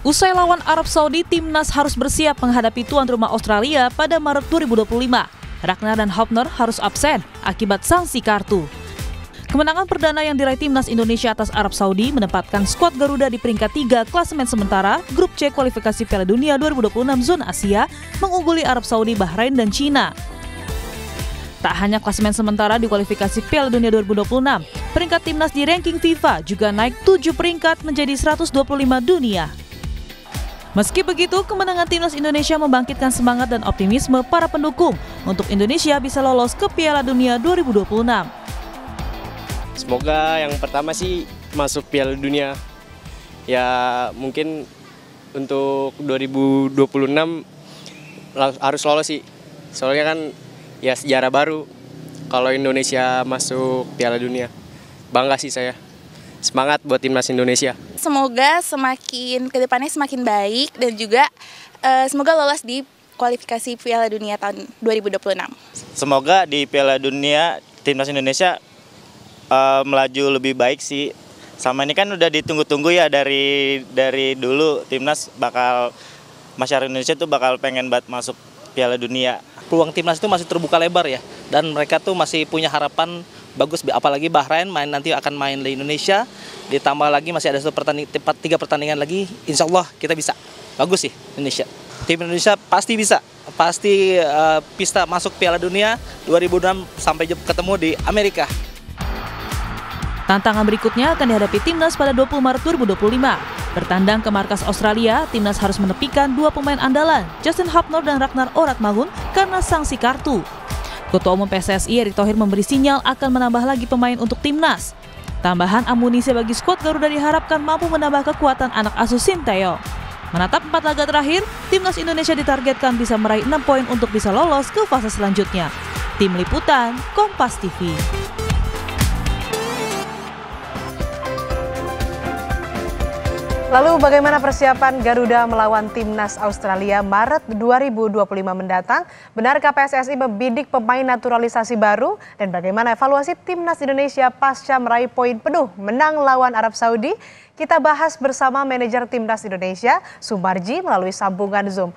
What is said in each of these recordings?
Usai lawan Arab Saudi, timnas harus bersiap menghadapi tuan rumah Australia pada Maret 2025. Ragnar dan Hopner harus absen akibat sanksi kartu. Kemenangan perdana yang diraih timnas Indonesia atas Arab Saudi menempatkan skuad Garuda di peringkat 3 klasemen sementara Grup C kualifikasi Piala Dunia 2026 Zona Asia mengungguli Arab Saudi, Bahrain, dan Cina. Tak hanya klasemen sementara di kualifikasi Piala Dunia 2026, peringkat timnas di ranking FIFA juga naik 7 peringkat menjadi 125 dunia. Meski begitu, kemenangan timnas Indonesia membangkitkan semangat dan optimisme para pendukung untuk Indonesia bisa lolos ke Piala Dunia 2026. Semoga yang pertama sih masuk Piala Dunia. Ya mungkin untuk 2026 harus lolos sih. Soalnya kan ya sejarah baru kalau Indonesia masuk Piala Dunia. Bangga sih saya semangat buat timnas Indonesia. Semoga semakin kedepannya semakin baik dan juga uh, semoga lolos di kualifikasi Piala Dunia tahun 2026. Semoga di Piala Dunia timnas Indonesia uh, melaju lebih baik sih. Sama ini kan udah ditunggu-tunggu ya dari dari dulu timnas bakal masyarakat Indonesia tuh bakal pengen buat masuk Piala Dunia. Peluang timnas itu masih terbuka lebar ya dan mereka tuh masih punya harapan bagus apalagi Bahrain main nanti akan main di Indonesia ditambah lagi masih ada satu pertandingan tiga pertandingan lagi insya Allah kita bisa bagus sih Indonesia tim Indonesia pasti bisa pasti uh, pista masuk Piala Dunia 2006 sampai ketemu di Amerika Tantangan berikutnya akan dihadapi timnas pada 20 Maret 2025 Bertandang ke markas Australia, timnas harus menepikan dua pemain andalan, Justin Hubner dan Ragnar Oratmagun karena sanksi kartu. Ketua Umum PSSI Erick Thohir memberi sinyal akan menambah lagi pemain untuk timnas. Tambahan amunisi bagi skuad Garuda diharapkan mampu menambah kekuatan anak asuh sinteyo. Menatap empat laga terakhir, timnas Indonesia ditargetkan bisa meraih enam poin untuk bisa lolos ke fase selanjutnya. Tim Liputan, Kompas TV. Lalu bagaimana persiapan Garuda melawan timnas Australia Maret 2025 mendatang? Benarkah PSSI membidik pemain naturalisasi baru? Dan bagaimana evaluasi timnas Indonesia pasca meraih poin penuh menang lawan Arab Saudi? Kita bahas bersama manajer timnas Indonesia, Sumarji melalui sambungan Zoom.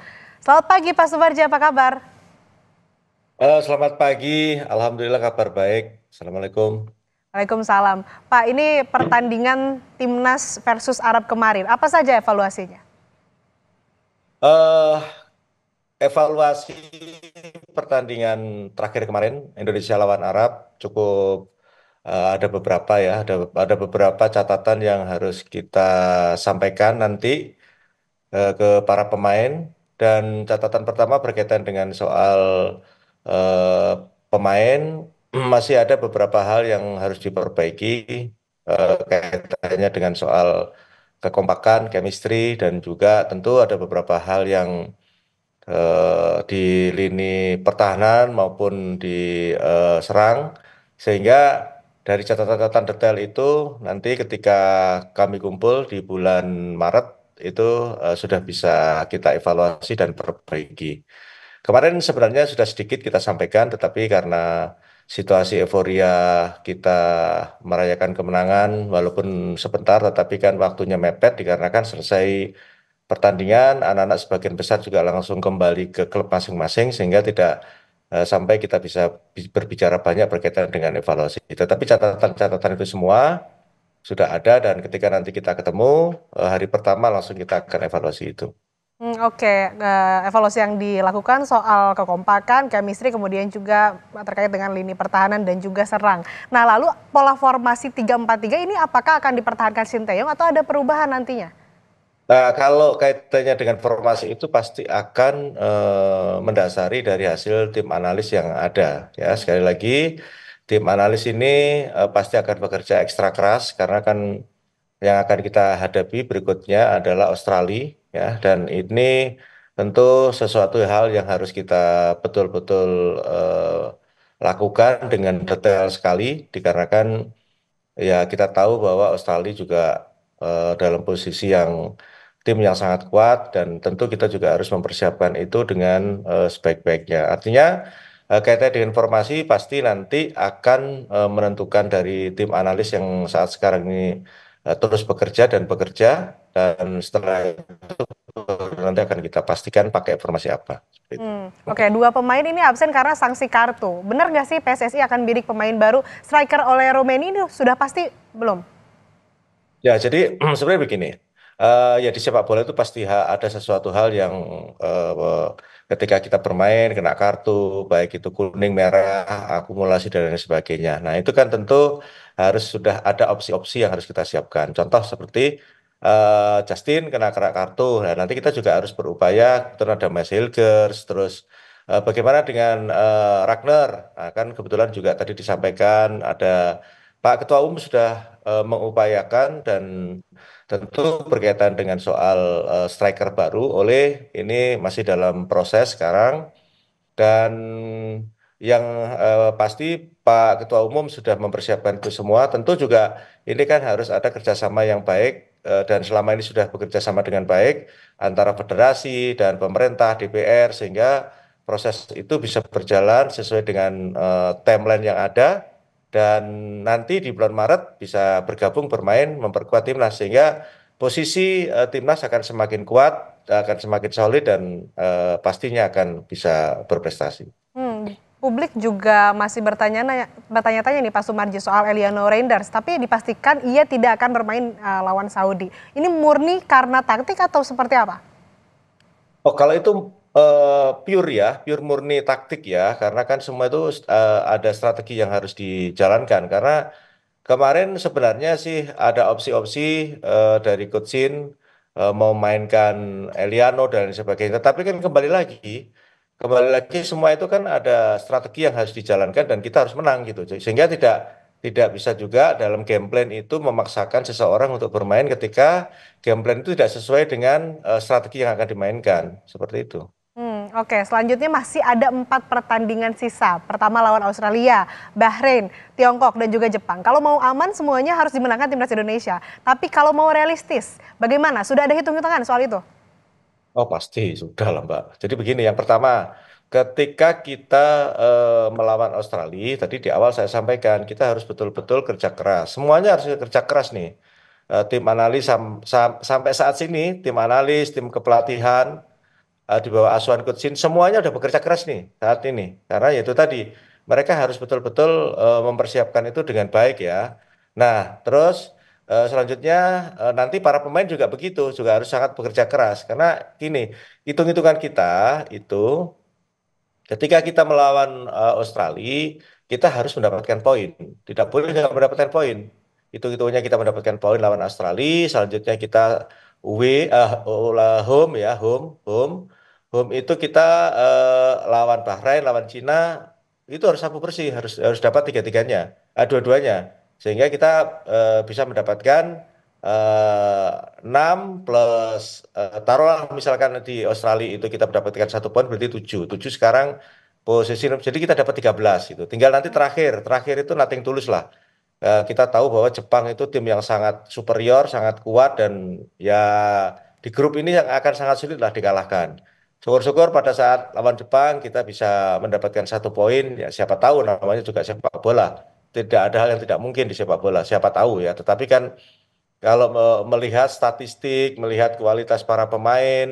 Selamat pagi Pak Sumarji, apa kabar? Halo, selamat pagi. Alhamdulillah kabar baik. Assalamualaikum. Waalaikumsalam. Pak, ini pertandingan timnas versus Arab kemarin. Apa saja evaluasinya? Uh, evaluasi pertandingan terakhir kemarin Indonesia lawan Arab cukup uh, ada beberapa ya, ada ada beberapa catatan yang harus kita sampaikan nanti uh, ke para pemain dan catatan pertama berkaitan dengan soal uh, pemain masih ada beberapa hal yang harus diperbaiki eh, kaitannya dengan soal kekompakan, chemistry dan juga tentu ada beberapa hal yang eh, di lini pertahanan maupun di eh, serang sehingga dari catatan-catatan detail itu nanti ketika kami kumpul di bulan Maret itu eh, sudah bisa kita evaluasi dan perbaiki. Kemarin sebenarnya sudah sedikit kita sampaikan tetapi karena situasi euforia kita merayakan kemenangan walaupun sebentar tetapi kan waktunya mepet dikarenakan selesai pertandingan anak-anak sebagian besar juga langsung kembali ke klub masing-masing sehingga tidak eh, sampai kita bisa berbicara banyak berkaitan dengan evaluasi. Tetapi catatan-catatan itu semua sudah ada dan ketika nanti kita ketemu eh, hari pertama langsung kita akan evaluasi itu. Hmm, Oke, okay. Eh, evaluasi yang dilakukan soal kekompakan, chemistry, kemudian juga terkait dengan lini pertahanan dan juga serang. Nah, lalu pola formasi 3-4-3 ini apakah akan dipertahankan Sinteyong atau ada perubahan nantinya? Nah, kalau kaitannya dengan formasi itu pasti akan eh, mendasari dari hasil tim analis yang ada. Ya, sekali lagi tim analis ini eh, pasti akan bekerja ekstra keras karena kan yang akan kita hadapi berikutnya adalah Australia ya dan ini tentu sesuatu hal yang harus kita betul-betul eh, lakukan dengan detail sekali dikarenakan ya kita tahu bahwa Australia juga eh, dalam posisi yang tim yang sangat kuat dan tentu kita juga harus mempersiapkan itu dengan eh, sebaik-baiknya. Artinya eh, kaitan dengan informasi pasti nanti akan eh, menentukan dari tim analis yang saat sekarang ini Eh, terus bekerja dan bekerja dan setelah itu nanti akan kita pastikan pakai informasi apa. Hmm. Oke, okay, dua pemain ini absen karena sanksi kartu. Benar nggak sih PSSI akan bidik pemain baru striker oleh Romani ini sudah pasti belum? Ya, jadi sebenarnya begini uh, ya di sepak bola itu pasti ada sesuatu hal yang uh, ketika kita bermain kena kartu baik itu kuning merah akumulasi dan lain sebagainya nah itu kan tentu harus sudah ada opsi-opsi yang harus kita siapkan contoh seperti uh, Justin kena kena kartu nah nanti kita juga harus berupaya terus ada Mas Hilgers terus uh, bagaimana dengan uh, Ragnar nah, kan kebetulan juga tadi disampaikan ada Pak Ketua Umum sudah uh, mengupayakan dan Tentu berkaitan dengan soal uh, striker baru oleh ini masih dalam proses sekarang dan yang uh, pasti Pak Ketua Umum sudah mempersiapkan itu semua. Tentu juga ini kan harus ada kerjasama yang baik uh, dan selama ini sudah bekerja sama dengan baik antara federasi dan pemerintah DPR sehingga proses itu bisa berjalan sesuai dengan uh, timeline yang ada dan nanti di bulan Maret bisa bergabung bermain memperkuat timnas sehingga posisi uh, timnas akan semakin kuat akan semakin solid dan uh, pastinya akan bisa berprestasi. Hmm, publik juga masih bertanya tanya nih Pak Sumarji soal Eliano Reinders tapi dipastikan ia tidak akan bermain uh, lawan Saudi. Ini murni karena taktik atau seperti apa? Oh kalau itu Uh, pure ya, pure murni taktik ya, karena kan semua itu uh, ada strategi yang harus dijalankan. Karena kemarin sebenarnya sih ada opsi-opsi uh, dari Kutsin uh, mau mainkan Eliano dan sebagainya. Tapi kan kembali lagi, kembali lagi semua itu kan ada strategi yang harus dijalankan dan kita harus menang gitu. Sehingga tidak tidak bisa juga dalam game plan itu memaksakan seseorang untuk bermain ketika game plan itu tidak sesuai dengan uh, strategi yang akan dimainkan. Seperti itu. Oke, selanjutnya masih ada empat pertandingan sisa. Pertama lawan Australia, Bahrain, Tiongkok, dan juga Jepang. Kalau mau aman semuanya harus dimenangkan timnas Indonesia. Tapi kalau mau realistis, bagaimana? Sudah ada hitung-hitungan soal itu? Oh pasti, sudah lah Mbak. Jadi begini, yang pertama ketika kita e, melawan Australia, tadi di awal saya sampaikan kita harus betul-betul kerja keras. Semuanya harus kerja keras nih. E, tim analis sam sam sampai saat ini, tim analis, tim kepelatihan, uh, di bawah asuhan Kutsin semuanya udah bekerja keras nih saat ini karena ya itu tadi mereka harus betul-betul uh, mempersiapkan itu dengan baik ya. Nah, terus uh, selanjutnya uh, nanti para pemain juga begitu juga harus sangat bekerja keras karena gini, hitung-hitungan kita itu ketika kita melawan uh, Australia kita harus mendapatkan poin. Tidak boleh tidak mendapatkan poin. hitung hitungannya kita mendapatkan poin lawan Australia, selanjutnya kita we uh, home ya home home home itu kita uh, lawan Bahrain lawan Cina itu harus sapu bersih harus harus dapat tiga tiganya uh, eh, dua duanya sehingga kita uh, bisa mendapatkan uh, 6 plus uh, taruhlah misalkan di Australia itu kita mendapatkan satu poin berarti tujuh, tujuh sekarang posisi jadi kita dapat 13 itu tinggal nanti terakhir terakhir itu nating tulus lah Eh, kita tahu bahwa Jepang itu tim yang sangat superior, sangat kuat dan ya di grup ini yang akan sangat sulit lah dikalahkan. Syukur-syukur pada saat lawan Jepang kita bisa mendapatkan satu poin. Ya, siapa tahu namanya juga sepak bola. Tidak ada hal yang tidak mungkin di sepak bola. Siapa tahu ya. Tetapi kan kalau melihat statistik, melihat kualitas para pemain,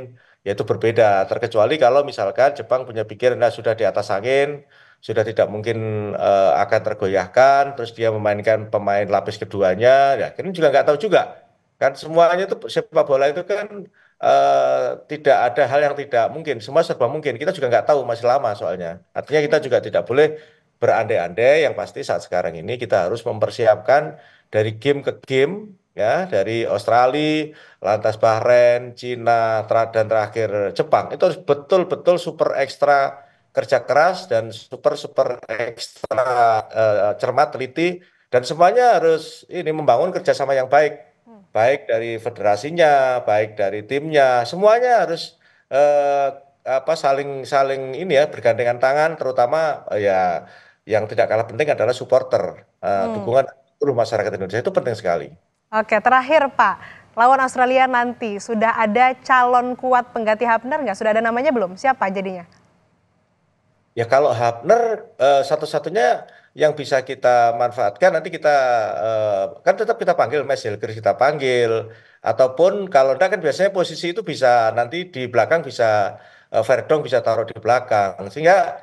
ya itu berbeda. Terkecuali kalau misalkan Jepang punya pikiran nah, sudah di atas angin, sudah tidak mungkin uh, akan tergoyahkan terus dia memainkan pemain lapis keduanya ya kita juga nggak tahu juga kan semuanya itu sepak bola itu kan Uh, tidak ada hal yang tidak mungkin. Semua serba mungkin. Kita juga nggak tahu masih lama soalnya. Artinya kita hmm. juga tidak boleh berandai-andai. Yang pasti saat sekarang ini kita harus mempersiapkan dari game ke game ya dari Australia, lantas Bahrain, Cina, dan terakhir Jepang. Itu harus betul-betul super ekstra kerja keras dan super super ekstra uh, cermat teliti dan semuanya harus ini membangun kerjasama yang baik hmm. baik dari federasinya baik dari timnya semuanya harus uh, apa saling saling ini ya bergandengan tangan terutama uh, ya yang tidak kalah penting adalah supporter uh, hmm. dukungan seluruh masyarakat Indonesia itu penting sekali. Oke terakhir Pak lawan Australia nanti sudah ada calon kuat pengganti Hafner nggak sudah ada namanya belum siapa jadinya? Ya kalau Hapner uh, eh, satu-satunya yang bisa kita manfaatkan nanti kita uh, kan tetap kita panggil Mas Hilgers kita panggil ataupun kalau enggak kan biasanya posisi itu bisa nanti di belakang bisa uh, Verdong bisa taruh di belakang sehingga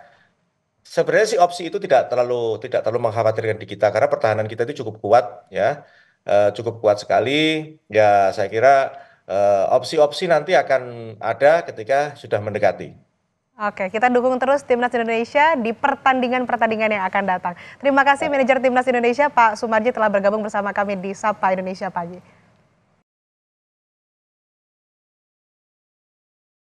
sebenarnya sih opsi itu tidak terlalu tidak terlalu mengkhawatirkan di kita karena pertahanan kita itu cukup kuat ya uh, cukup kuat sekali ya saya kira uh, opsi -opsi nanti akan ada ketika sudah mendekati. Oke, kita dukung terus timnas Indonesia di pertandingan-pertandingan yang akan datang. Terima kasih manajer timnas Indonesia Pak Sumarji telah bergabung bersama kami di Sapa Indonesia pagi.